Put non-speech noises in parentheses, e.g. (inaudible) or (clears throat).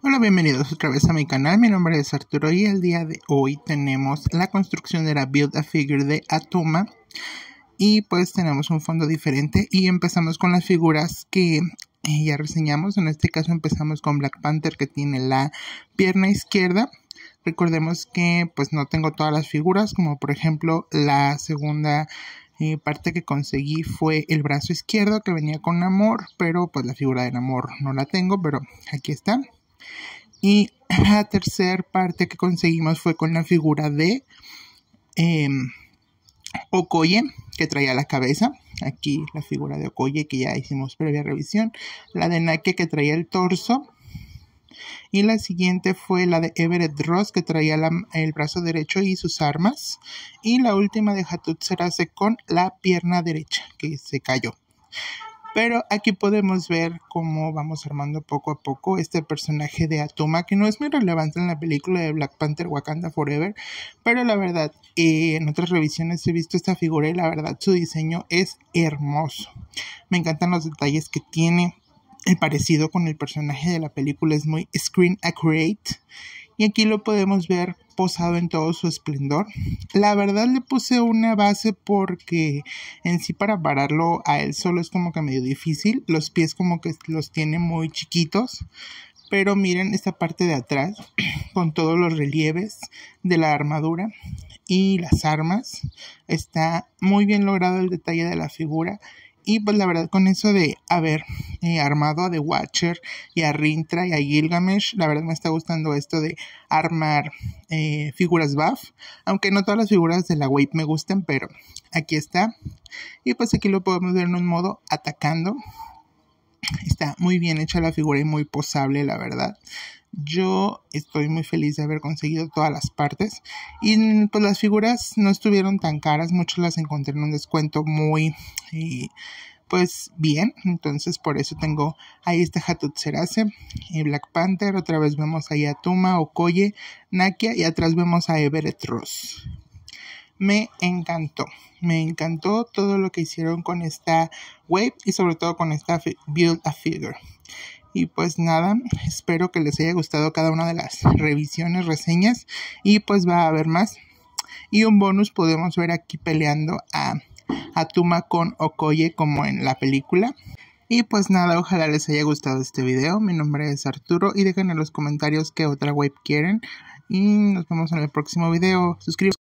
Hola, bienvenidos otra vez a mi canal, mi nombre es Arturo y el día de hoy tenemos la construcción de la Build a Figure de Atuma y pues tenemos un fondo diferente y empezamos con las figuras que eh, ya reseñamos, en este caso empezamos con Black Panther que tiene la pierna izquierda, recordemos que pues no tengo todas las figuras como por ejemplo la segunda eh, parte que conseguí fue el brazo izquierdo que venía con amor, pero pues la figura de amor no la tengo, pero aquí está. Y la tercera parte que conseguimos fue con la figura de em, Okoye, que traía la cabeza. Aquí la figura de Okoye, que ya hicimos previa revisión. La de Nike que traía el torso. Y la siguiente fue la de Everett Ross, que traía el brazo derecho y sus armas. Y la última de Hatut Serase con la pierna derecha, que se cayó. Pero aquí podemos ver cómo vamos armando poco a poco este personaje de Atuma, que no es muy relevante en la película de Black Panther Wakanda Forever, pero la verdad, eh, en otras revisiones he visto esta figura y la verdad su diseño es hermoso. Me encantan los detalles que tiene, el parecido con el personaje de la película es muy screen accurate y aquí lo podemos ver posado en todo su esplendor. La verdad le puse una base porque en sí para pararlo a él solo es como que medio difícil, los pies como que los tiene muy chiquitos, pero miren esta parte de atrás (clears throat) con todos los relieves de la armadura y las armas. Está muy bien logrado el detalle de la figura. Y pues la verdad con eso de haber eh, armado a The Watcher y a Rintra y a Gilgamesh. La verdad me está gustando esto de armar eh, figuras buff, aunque no todas las figuras de la Wave me gusten, pero aquí está. Y pues aquí lo podemos ver en un modo atacando. Está muy bien hecha la figura y muy posable, la verdad. Yo estoy muy feliz de haber conseguido todas las partes. Y pues las figuras no estuvieron tan caras, muchas las encontré en un descuento muy... Eh, pues bien, entonces por eso tengo ahí está Hatutserase y eh, Black Panther, otra vez vemos ahí a Tuma, Okoye, Nakia y atrás vemos a Everett Ross. Me encantó, me encantó todo lo que hicieron con esta wave y sobre todo con esta Build a Figure. Y pues nada, espero que les haya gustado cada una de las revisiones, reseñas y pues va a haber más. Y un bonus podemos ver aquí peleando a Atuma con Okoye como en la película. Y pues nada, ojalá les haya gustado este video. Mi nombre es Arturo y dejen en los comentarios que otra web quieren. Y nos vemos en el próximo video.